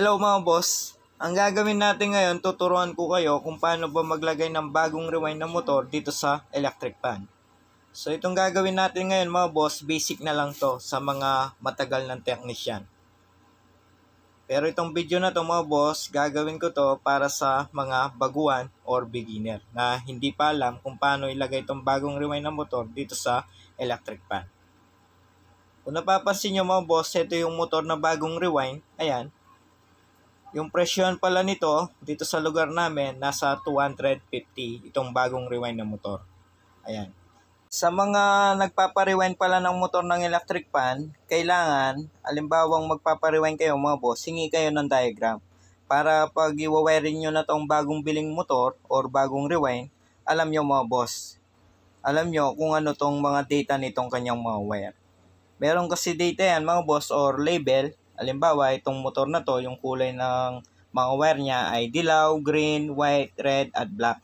Hello mga boss! Ang gagawin natin ngayon, tuturuan ko kayo kung paano ba maglagay ng bagong rewind na motor dito sa electric pan. So itong gagawin natin ngayon mga boss, basic na lang to sa mga matagal ng technician. Pero itong video na to mga boss, gagawin ko to para sa mga baguan or beginner na hindi pa alam kung paano ilagay itong bagong rewind na motor dito sa electric pan. Kung napapansin nyo mga boss, ito yung motor na bagong rewind. Ayan, yung presyon pala nito dito sa lugar namin nasa 250 itong bagong rewind ng motor. Ayan. Sa mga nagpapa-rewind pala ng motor ng electric pan, kailangan, alimbawang magpapa-rewind kayo mga boss, singi kayo ng diagram para pag iwawiring nyo na tong bagong biling motor or bagong rewind, alam nyo mga boss, alam nyo kung ano tong mga data nitong kanyang mga wire. Meron kasi data yan mga boss or label Halimbawa, itong motor na to, yung kulay ng mga wire niya ay dilaw, green, white, red, at black.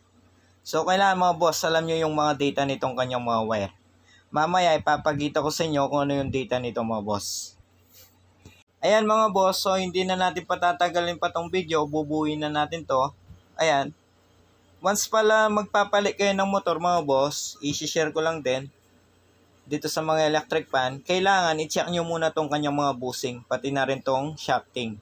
So, kailangan mga boss, alam nyo yung mga data nitong kanyang mga wire. Mamaya, ipapagita ko sa inyo kung ano yung data nito mga boss. Ayan mga boss, so hindi na natin patatagalin pa tong video, bubuuin na natin to. Ayan. Once pala magpapalit kayo ng motor mga boss, isi-share ko lang din dito sa mga electric fan, kailangan i-check nyo muna tong kanyang mga bushing, pati na rin tong shafting.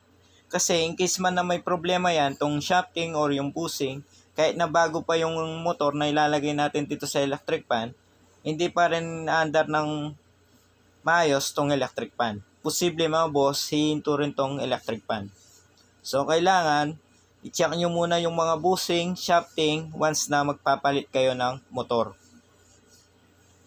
Kasi in case man na may problema yan, tong shafting or yung bushing, kahit na bago pa yung motor na ilalagay natin dito sa electric fan, hindi pa rin naandar ng maayos tong electric fan. Posible mga boss, hihinto rin tong electric fan. So kailangan, i-check nyo muna yung mga bushing, shafting, once na magpapalit kayo ng motor.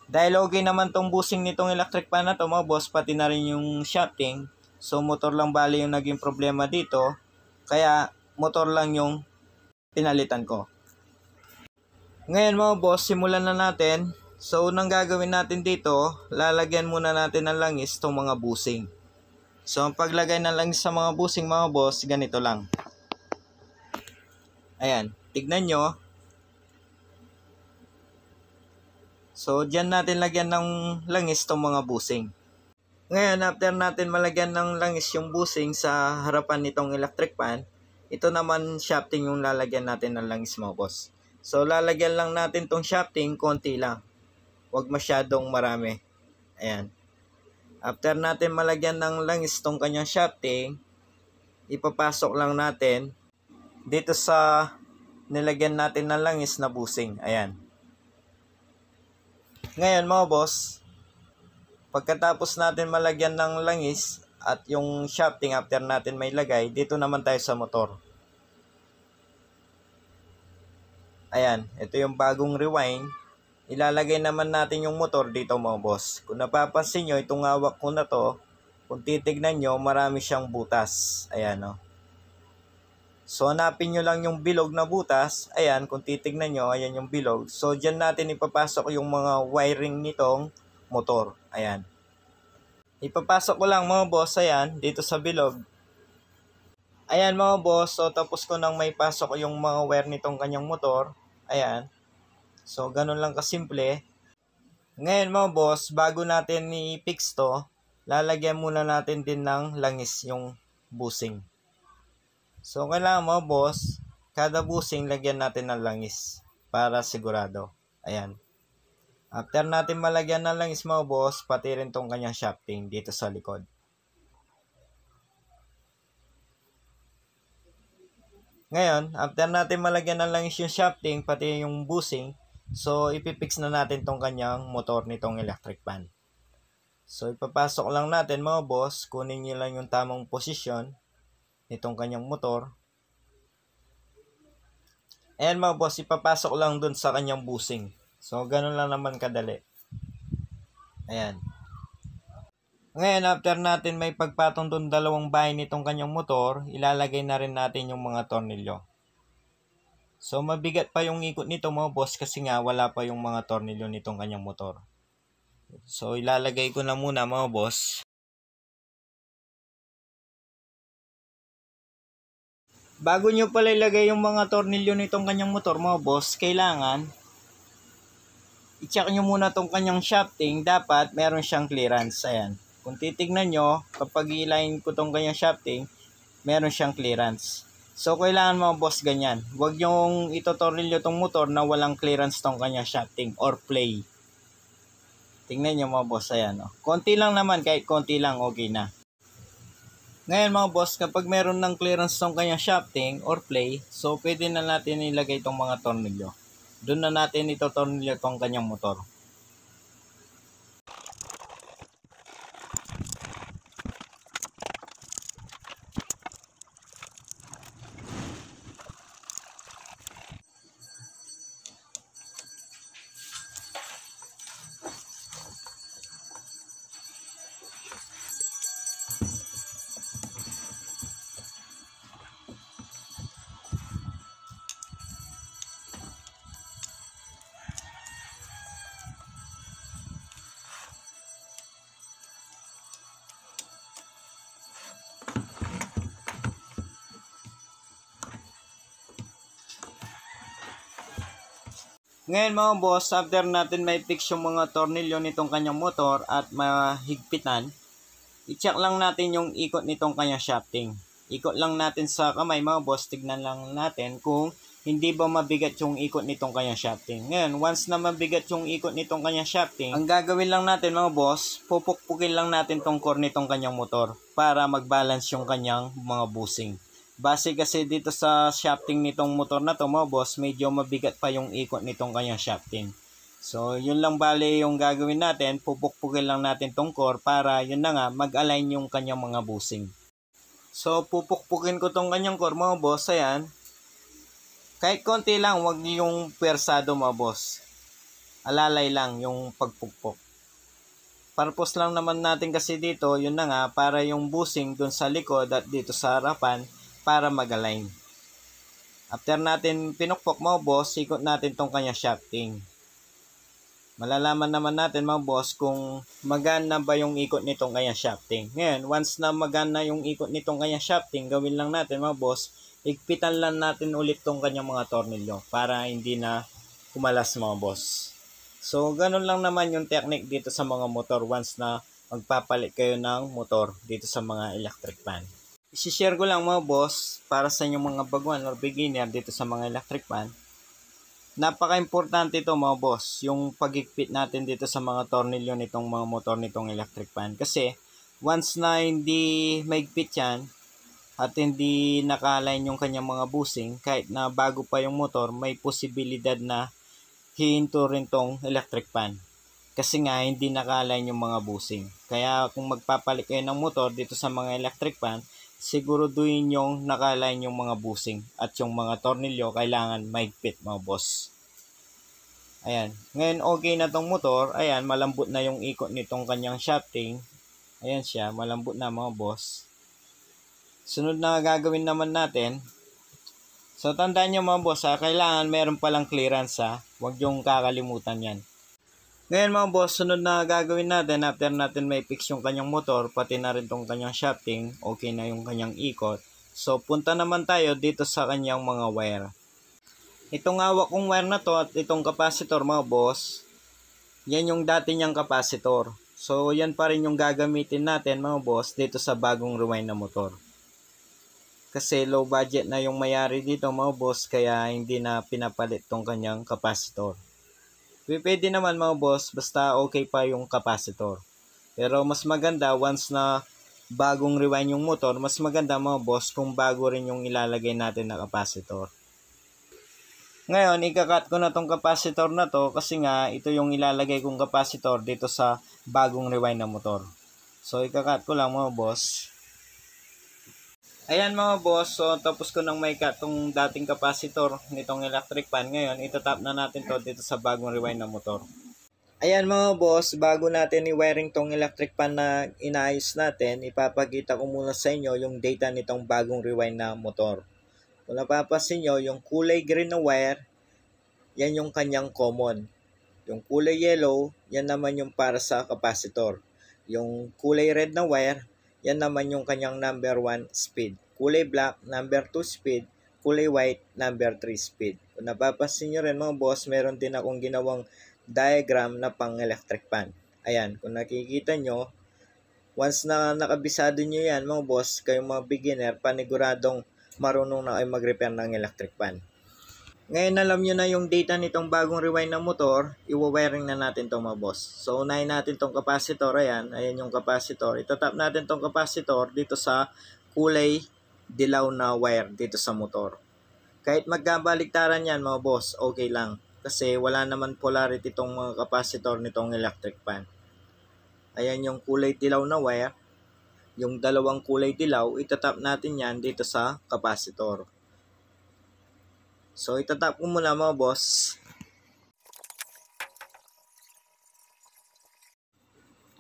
Dahil okay naman tong busing nitong electric pan na to mga boss, pati na rin yung shafting. So motor lang bali yung naging problema dito. Kaya motor lang yung pinalitan ko. Ngayon mga boss, simulan na natin. So unang gagawin natin dito, lalagyan muna natin ng langis tong mga busing. So ang paglagay ng langis sa mga busing mga boss, ganito lang. Ayan, tignan nyo, So, dyan natin lagyan ng langis tong mga busing. Ngayon, after natin malagyan ng langis yung busing sa harapan nitong electric pan, ito naman shafting yung lalagyan natin ng langis mga boss. So, lalagyan lang natin tong shafting, konti lang. Huwag masyadong marami. Ayan. After natin malagyan ng langis tong kanyang shafting, ipapasok lang natin dito sa nilagyan natin ng langis na busing. Ayan. Ngayon mo boss, pagkatapos natin malagyan ng langis at yung shafting after natin may lagay, dito naman tayo sa motor. Ayan, ito yung bagong rewind. Ilalagay naman natin yung motor dito mo boss. Kung napapansin nyo, itong hawak ko na to, kung titignan nyo, marami siyang butas. Ayan o. Oh. So, hanapin nyo lang yung bilog na butas. Ayan, kung titignan nyo, ayan yung bilog. So, dyan natin ipapasok yung mga wiring nitong motor. Ayan. Ipapasok ko lang mga boss, ayan, dito sa bilog. Ayan mga boss, so tapos ko nang may pasok yung mga wire nitong kanyang motor. Ayan. So, ganun lang kasimple. Ngayon mga boss, bago natin i-fix to, lalagyan muna natin din ng langis yung busing. So, kailangan mo, boss, kada busing, lagyan natin ng langis para sigurado. Ayan. After natin malagyan ng langis mo, boss, pati rin tong kanyang shafting dito sa likod. Ngayon, after natin malagyan ng langis yung shafting, pati yung busing, so ipipix na natin tong kanyang motor nitong electric fan. So ipapasok lang natin mga boss, kunin nyo lang yung tamang posisyon nitong kanyang motor. Ayan mga boss, ipapasok lang dun sa kanyang busing. So, ganun lang naman kadali. Ayan. Ngayon, after natin may pagpatong dun dalawang bahay nitong kanyang motor, ilalagay na rin natin yung mga tornilyo. So, mabigat pa yung ikot nito mga boss kasi nga wala pa yung mga tornilyo nitong kanyang motor. So, ilalagay ko na muna mga boss. Bago nyo pala ilagay yung mga tornilyo nitong kanyang motor mo boss, kailangan i-check nyo muna tong kanyang shafting, dapat meron siyang clearance. Ayan. Kung titignan nyo, kapag i-line ko tong kanyang shafting, meron siyang clearance. So, kailangan mga boss ganyan. Huwag yung itotornilyo tong motor na walang clearance tong kanyang shafting or play. Tingnan nyo mga boss, ayan. Oh. Konti lang naman, kahit konti lang, okay na. Ngayon mga boss, kapag meron ng clearance ng kanyang shafting or play, so pwede na natin ilagay itong mga tornilyo. Doon na natin ito tornilyo itong kanyang motor. Ngayon mga boss, after natin may fix yung mga tornilyo nitong kanyang motor at mahigpitan, i-check lang natin yung ikot nitong kanyang shafting. Ikot lang natin sa kamay mga boss, tignan lang natin kung hindi ba mabigat yung ikot nitong kanyang shafting. Ngayon, once na mabigat yung ikot nitong kanyang shafting, ang gagawin lang natin mga boss, pupukpukin lang natin tong core nitong kanyang motor para mag-balance yung kanyang mga busing. Base kasi dito sa shafting nitong motor na to mo boss, medyo mabigat pa yung ikot nitong kanyang shafting. So, yun lang bale yung gagawin natin. Pupukpukin lang natin tong core para yun na nga, mag-align yung kanyang mga busing. So, pupukpukin ko tong kanyang core mo boss. Ayan. Kahit konti lang, wag yung persado mo boss. Alalay lang yung pagpukpok. Purpose lang naman natin kasi dito, yun na nga, para yung busing dun sa likod at dito sa harapan, para mag-align. After natin pinukpok mo boss, sikot natin tong kanya shafting. Malalaman naman natin mga boss kung magana ba yung ikot nitong kanya shafting. Ngayon, once na magana yung ikot nitong kanya shafting, gawin lang natin mga boss, igpitan lang natin ulit tong kanyang mga tornilyo para hindi na kumalas mga boss. So, ganun lang naman yung technique dito sa mga motor once na magpapalit kayo ng motor dito sa mga electric pan isi-share ko lang mga boss para sa inyong mga baguhan or beginner dito sa mga electric fan. Napaka-importante ito mga boss, yung pagigpit natin dito sa mga tornilyo nitong mga motor nitong electric fan. Kasi once na hindi maigpit yan at hindi nakalain yung kanyang mga busing, kahit na bago pa yung motor, may posibilidad na hihinto rin tong electric fan. Kasi nga hindi nakalain yung mga busing. Kaya kung magpapalit kayo ng motor dito sa mga electric fan, siguro siguraduhin yung nakalign yung mga busing at yung mga tornilyo kailangan mahigpit mga boss. Ayan. Ngayon okay na tong motor. Ayan, malambot na yung ikot nitong kanyang shafting. Ayan siya, malambot na mga boss. Sunod na gagawin naman natin. So tandaan nyo mga boss ha, kailangan meron palang clearance ha. Huwag yung kakalimutan yan. Ngayon mga boss, sunod na gagawin natin after natin may fix yung kanyang motor, pati na rin tong kanyang shafting, okay na yung kanyang ikot. So punta naman tayo dito sa kanyang mga wire. Itong hawak kong wire na to at itong capacitor mga boss, yan yung dati niyang capacitor. So yan pa rin yung gagamitin natin mga boss dito sa bagong rewind na motor. Kasi low budget na yung mayari dito mga boss kaya hindi na pinapalit tong kanyang capacitor. Pwede naman mga boss, basta okay pa yung capacitor. Pero mas maganda once na bagong rewind yung motor, mas maganda mga boss kung bago rin yung ilalagay natin na capacitor. Ngayon, ikakat ko na tong capacitor na to kasi nga ito yung ilalagay kong capacitor dito sa bagong rewind na motor. So, ikakat ko lang mga boss. Ayan mga boss, so tapos ko nang may katong dating kapasitor nitong electric fan. Ngayon, itatap na natin to dito sa bagong rewind na motor. Ayan mga boss, bago natin i-wiring tong electric fan na inaayos natin, ipapakita ko muna sa inyo yung data nitong bagong rewind na motor. Kung napapansin nyo, yung kulay green na wire, yan yung kanyang common. Yung kulay yellow, yan naman yung para sa capacitor. Yung kulay red na wire, yan naman yung kanyang number 1 speed. Kulay black, number 2 speed. Kulay white, number 3 speed. Kung napapansin nyo rin mga boss, meron din akong ginawang diagram na pang electric pan. Ayan, kung nakikita nyo, once na nakabisado nyo yan mga boss, kayong mga beginner, paniguradong marunong na ay mag-repair ng electric pan. Ngayon alam nyo na yung data nitong bagong rewind ng motor, iwo-wiring na natin to mga boss. So unahin natin tong capacitor, ayan, ayan yung capacitor. Itatap natin tong capacitor dito sa kulay dilaw na wire dito sa motor. Kahit magkabaligtaran yan mga boss, okay lang. Kasi wala naman polarity tong mga capacitor nitong electric pan. Ayan yung kulay dilaw na wire. Yung dalawang kulay dilaw, itatap natin yan dito sa capacitor. So, itatap ko muna mga boss.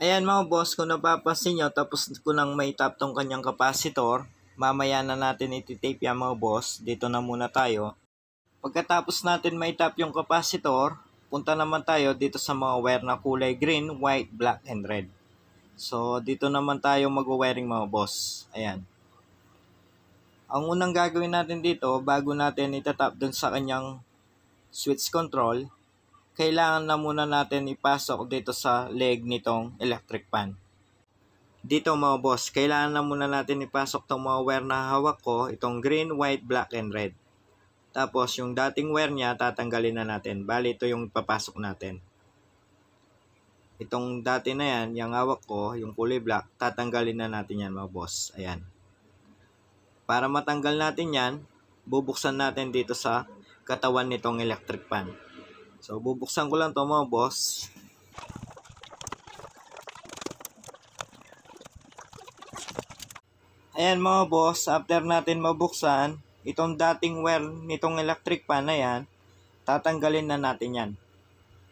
Ayan mga boss, kung napapansin nyo, tapos ko nang may tap tong kanyang kapasitor. Mamaya na natin ititape yan mga boss. Dito na muna tayo. Pagkatapos natin may tap yung kapasitor, punta naman tayo dito sa mga wire na kulay green, white, black, and red. So, dito naman tayo mag-wiring mga boss. Ayan. Ang unang gagawin natin dito, bago natin itatap dun sa kanyang switch control, kailangan na muna natin ipasok dito sa leg nitong electric pan. Dito mga boss, kailangan na muna natin ipasok tong mga wire na hawak ko, itong green, white, black, and red. Tapos yung dating wire niya, tatanggalin na natin. Bali, ito yung papasok natin. Itong dati na yan, yung hawak ko, yung kulay black, tatanggalin na natin yan mga boss. Ayan. Para matanggal natin yan, bubuksan natin dito sa katawan nitong electric pan. So, bubuksan ko lang to mga boss. Ayan mga boss, after natin mabuksan, itong dating wire nitong electric pan na yan, tatanggalin na natin yan.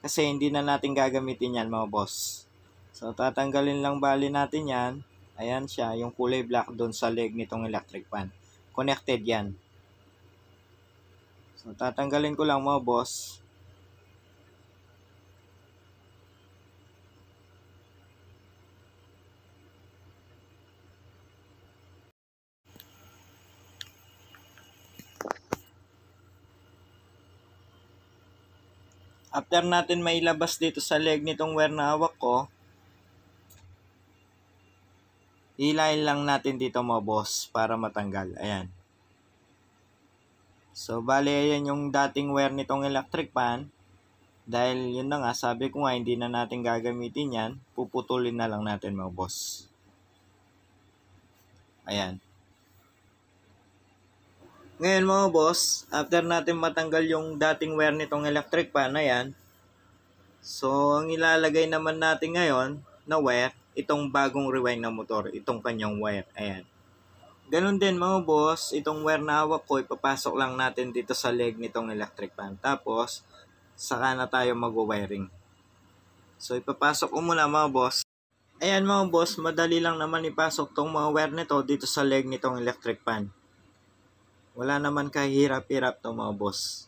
Kasi hindi na natin gagamitin yan mga boss. So, tatanggalin lang bali natin yan. Ayan siya, yung kulay black doon sa leg nitong electric fan. Connected yan. So, tatanggalin ko lang mo, boss. After natin mailabas dito sa leg nitong wire na hawak ko, Hilahin lang natin dito mo boss para matanggal. Ayan. So, bale ayan yung dating wear nitong electric pan. Dahil yun na nga, sabi ko nga, hindi na natin gagamitin yan. Puputulin na lang natin mo boss. Ayan. Ngayon mo boss, after natin matanggal yung dating wear nitong electric pan, ayan. So, ang ilalagay naman natin ngayon na wear itong bagong rewind na motor, itong kanyang wire. Ayan. Ganun din mga boss, itong wire na hawak ko, ipapasok lang natin dito sa leg nitong electric fan. Tapos, saka na tayo mag-wiring. So, ipapasok ko muna mga boss. Ayan mga boss, madali lang naman ipasok tong mga wire nito dito sa leg nitong electric fan. Wala naman kahirap-hirap to mga boss.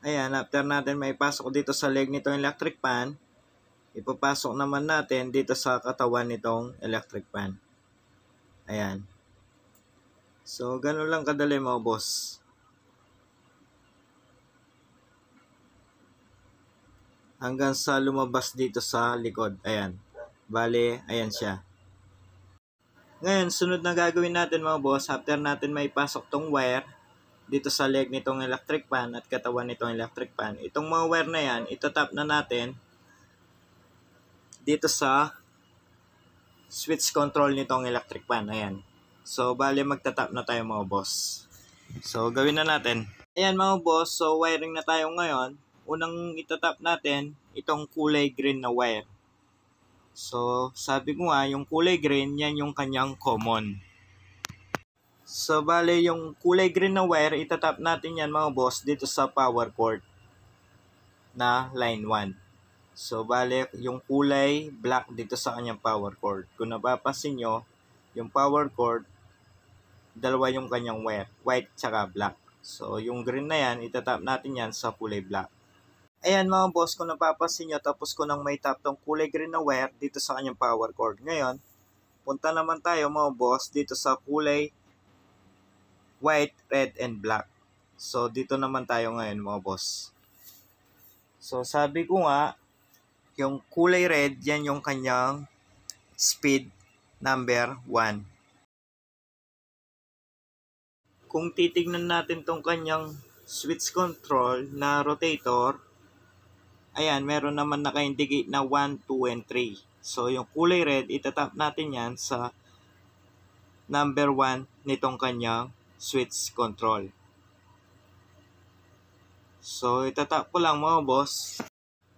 Ayan, after natin maipasok dito sa leg nitong electric fan, ipapasok naman natin dito sa katawan nitong electric fan. Ayan. So, ganun lang kadali mo, boss. Hanggang sa lumabas dito sa likod. Ayan. Bale, ayan siya. Ngayon, sunod na gagawin natin mga boss, after natin maipasok tong wire dito sa leg nitong electric fan at katawan nitong electric fan, itong mga wire na yan, itatap na natin dito sa switch control nitong electric fan. Ayan. So, bali magta-tap na tayo mga boss. So, gawin na natin. Ayan mga boss, so wiring na tayo ngayon. Unang itatap natin, itong kulay green na wire. So, sabi ko nga, yung kulay green, yan yung kanyang common. So, bali yung kulay green na wire, itatap natin yan mga boss dito sa power cord na line 1. So, balik, yung kulay black dito sa kanyang power cord. Kung napapansin nyo, yung power cord, dalawa yung kanyang wire, white tsaka black. So, yung green na yan, itatap natin yan sa kulay black. Ayan mga boss, kung napapansin nyo, tapos ko nang may tap tong kulay green na wire dito sa kanyang power cord. Ngayon, punta naman tayo mga boss dito sa kulay white, red, and black. So, dito naman tayo ngayon mga boss. So, sabi ko nga, yung kulay red, yan yung kanyang speed number 1. Kung titignan natin tong kanyang switch control na rotator, ayan, meron naman naka-indicate na 1, 2, and 3. So, yung kulay red, itatap natin yan sa number 1 nitong kanyang switch control. So, itatap ko lang mga boss.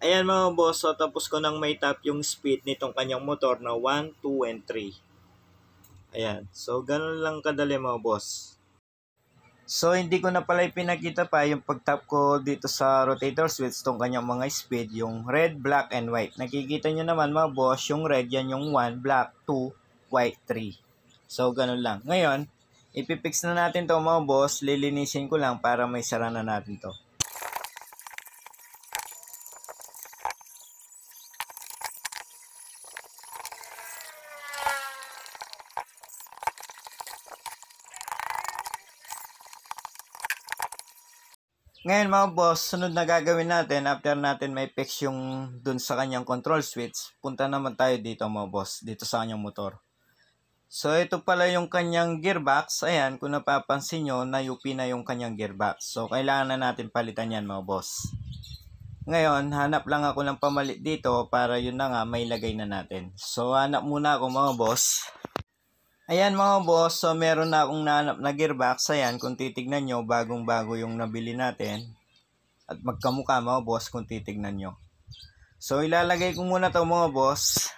Ayan mga boss, so tapos ko nang may tap yung speed nitong kanyang motor na 1, 2, and 3. Ayan, so ganun lang kadali mga boss. So hindi ko na pala ipinakita pa yung pagtap ko dito sa rotator switch tong kanyang mga speed, yung red, black, and white. Nakikita nyo naman mga boss, yung red yan yung 1, black, 2, white, 3. So ganun lang. Ngayon, ipipix na natin to mga boss, lilinisin ko lang para may sara na natin to. Ngayon mga boss, sunod na gagawin natin after natin may fix yung dun sa kanyang control switch, punta naman tayo dito mga boss, dito sa kanyang motor. So ito pala yung kanyang gearbox, ayan kung napapansin nyo na UP na yung kanyang gearbox. So kailangan na natin palitan yan mga boss. Ngayon, hanap lang ako ng pamalit dito para yun na nga may lagay na natin. So hanap muna ako mga boss. Ayan mga boss, so meron na akong nanap na gearbox. Ayan, kung titignan nyo, bagong-bago yung nabili natin. At magkamukha mga boss kung titignan nyo. So ilalagay ko muna to mga boss.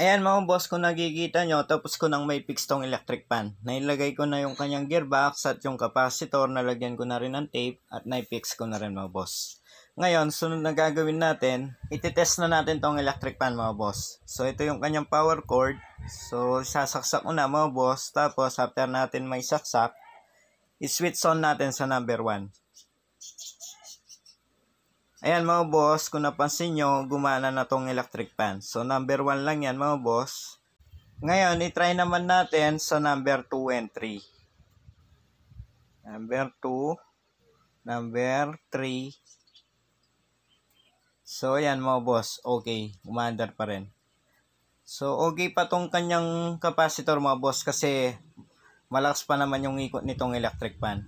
Ayan mga boss, kung nakikita nyo, tapos ko nang may fix tong electric pan. Nailagay ko na yung kanyang gearbox at yung capacitor, nalagyan ko na rin ng tape at naipix ko na rin mga boss. Ngayon, sunod na gagawin natin, ititest na natin tong electric pan mga boss. So ito yung kanyang power cord. So sasaksak ko na mga boss, tapos after natin may saksak, i-switch on natin sa number 1. Ayan mga boss, kung napansin nyo, gumana na tong electric pan. So number 1 lang yan mga boss. Ngayon, itry naman natin sa number 2 and 3. Number 2, number 3. So ayan mga boss, okay, umaandar pa rin. So okay pa tong kanyang capacitor mga boss kasi malakas pa naman yung ikot nitong electric pan.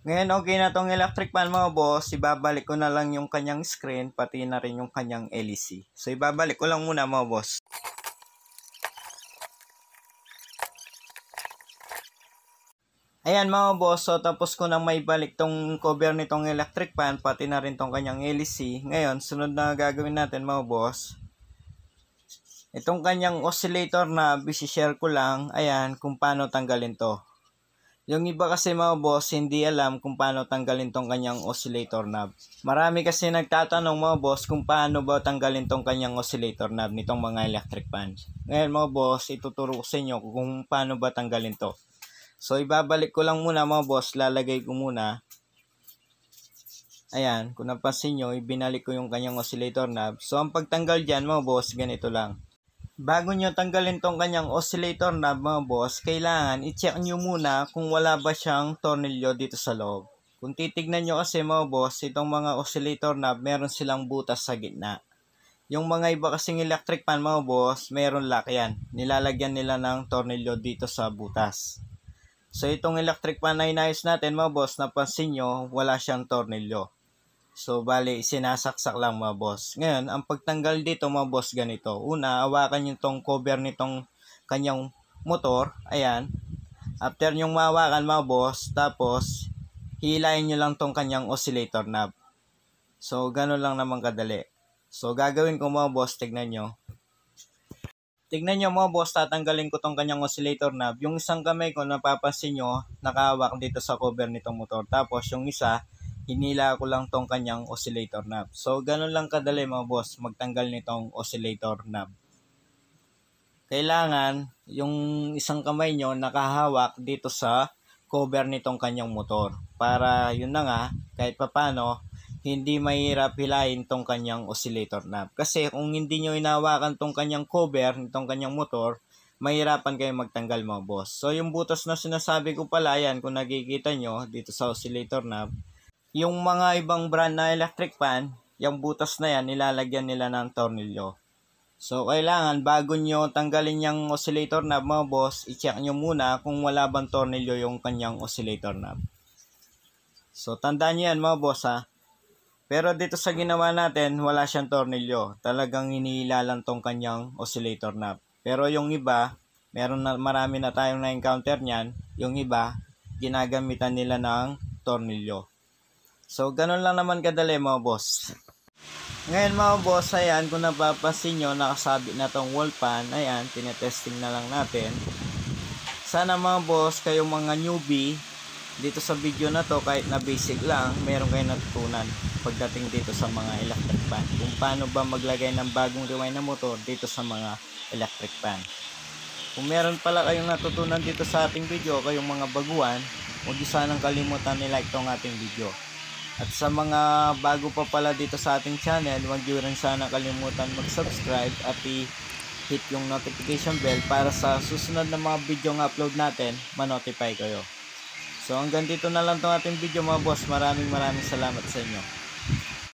Ngayon, okay na tong electric fan mga boss. Ibabalik ko na lang yung kanyang screen, pati na rin yung kanyang LEC. So, ibabalik ko lang muna mga boss. Ayan mga boss, so tapos ko nang may balik tong cover nitong electric fan, pati na rin tong kanyang LEC. Ngayon, sunod na gagawin natin mga boss. Itong kanyang oscillator na busy share ko lang, ayan, kung paano tanggalin to. Yung iba kasi mga boss, hindi alam kung paano tanggalin tong kanyang oscillator knob. Marami kasi nagtatanong mga boss kung paano ba tanggalin tong kanyang oscillator knob nitong mga electric fans. Ngayon mga boss, ituturo ko sa inyo kung paano ba tanggalin to. So ibabalik ko lang muna mga boss, lalagay ko muna. Ayan, kung napansin nyo, ibinalik ko yung kanyang oscillator knob. So ang pagtanggal dyan mga boss, ganito lang. Bago nyo tanggalin tong kanyang oscillator na mga boss, kailangan i-check nyo muna kung wala ba siyang tornilyo dito sa loob. Kung titignan nyo kasi mga boss, itong mga oscillator na meron silang butas sa gitna. Yung mga iba kasing electric pan mga boss, meron lock yan. Nilalagyan nila ng tornilyo dito sa butas. So itong electric pan na inayos natin mga boss, napansin nyo, wala siyang tornilyo. So, bali, sinasaksak lang mga boss. Ngayon, ang pagtanggal dito mga boss ganito. Una, awakan yung tong cover nitong kanyang motor. Ayan. After nyong mawakan mga boss, tapos, hilayin nyo lang tong kanyang oscillator knob. So, ganun lang naman kadali. So, gagawin ko mga boss, tignan nyo. Tignan nyo mga boss, tatanggalin ko tong kanyang oscillator knob. Yung isang kamay ko, napapansin nyo, nakahawak dito sa cover nitong motor. Tapos, yung isa, hinila ko lang tong kanyang oscillator knob. So, ganun lang kadali mga boss, magtanggal nitong oscillator knob. Kailangan, yung isang kamay nyo nakahawak dito sa cover nitong kanyang motor. Para yun na nga, kahit papano, hindi mahirap hilahin tong kanyang oscillator knob. Kasi kung hindi nyo inawakan tong kanyang cover, nitong kanyang motor, mahirapan kayo magtanggal mga boss. So yung butas na sinasabi ko pala yan, kung nakikita nyo dito sa oscillator knob, yung mga ibang brand na electric fan, yung butas na yan, nilalagyan nila ng tornilyo. So, kailangan bago nyo tanggalin yung oscillator knob mga boss, i-check nyo muna kung wala bang tornilyo yung kanyang oscillator knob. So, tandaan nyo yan mga boss ha. Pero dito sa ginawa natin, wala siyang tornilyo. Talagang hinihilalan tong kanyang oscillator knob. Pero yung iba, meron na, marami na tayong na-encounter niyan. Yung iba, ginagamitan nila ng tornilyo. So, ganun lang naman kadali mga boss. Ngayon mga boss, ayan, kung napapansin nyo, nakasabit na tong wall pan. Ayan, tinetesting na lang natin. Sana mga boss, kayong mga newbie, dito sa video na to, kahit na basic lang, meron kayong natutunan pagdating dito sa mga electric pan. Kung paano ba maglagay ng bagong rewind na motor dito sa mga electric pan. Kung meron pala kayong natutunan dito sa ating video, kayong mga baguhan, huwag sanang kalimutan ni like tong ating video. At sa mga bago pa pala dito sa ating channel, huwag nyo rin sana kalimutan mag-subscribe at i-hit yung notification bell para sa susunod na mga video na upload natin, manotify kayo. So hanggang dito na lang itong ating video mga boss. Maraming maraming salamat sa inyo.